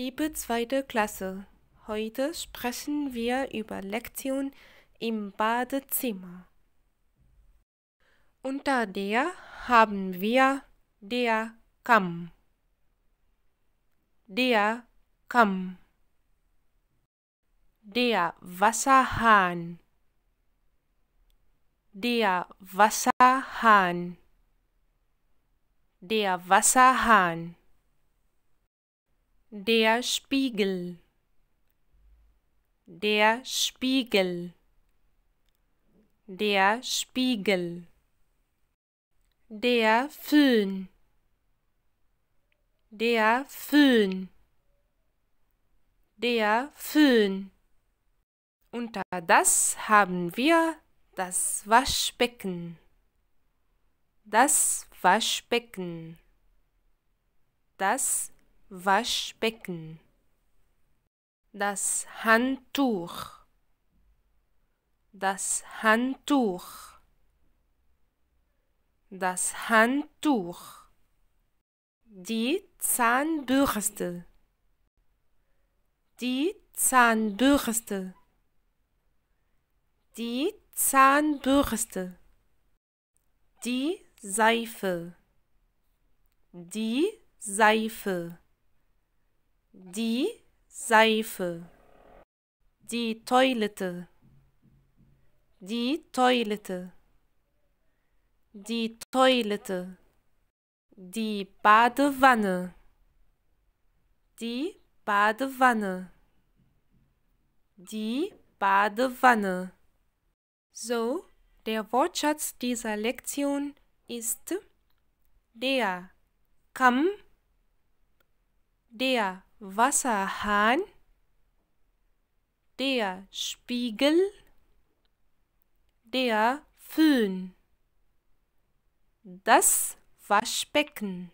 Liebe zweite Klasse, heute sprechen wir über Lektion im Badezimmer. Unter der haben wir der Kamm. Der Kamm. Der Wasserhahn. Der Wasserhahn. Der Wasserhahn. Der Spiegel. Der Spiegel. Der Spiegel. Der Föhn. Der Föhn. Der Föhn. Unter das haben wir das Waschbecken. Das Waschbecken. Das Waschbecken das Handtuch das Handtuch das Handtuch die Zahnbürste die Zahnbürste die Zahnbürste die Seife die Seife die Seife, die Toilette, die Toilette, die Toilette, die Badewanne, die Badewanne, die Badewanne. So, der Wortschatz dieser Lektion ist der Kamm, der Wasserhahn, der Spiegel, der Föhn, das Waschbecken,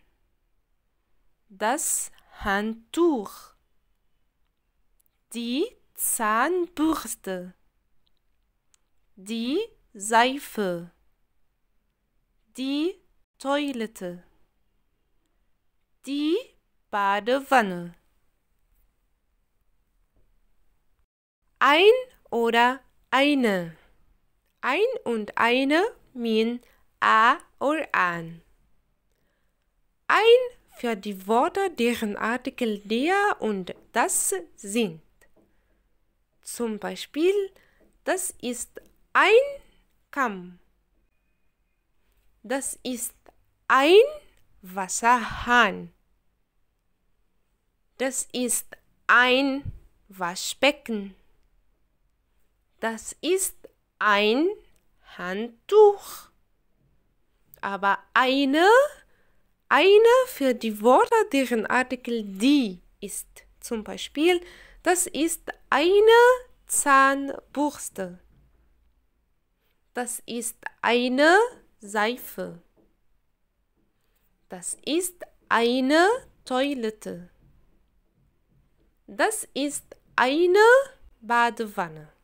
das Handtuch, die Zahnbürste, die Seife, die Toilette, die Badewanne. ein oder eine. Ein und eine mean a oder an. Ein für die Worte, deren Artikel der und das sind. Zum Beispiel, das ist ein Kamm. Das ist ein Wasserhahn. Das ist ein Waschbecken. Das ist ein Handtuch. Aber eine, eine für die Worte, deren Artikel die ist. Zum Beispiel, das ist eine Zahnbürste. Das ist eine Seife. Das ist eine Toilette. Das ist eine Badewanne.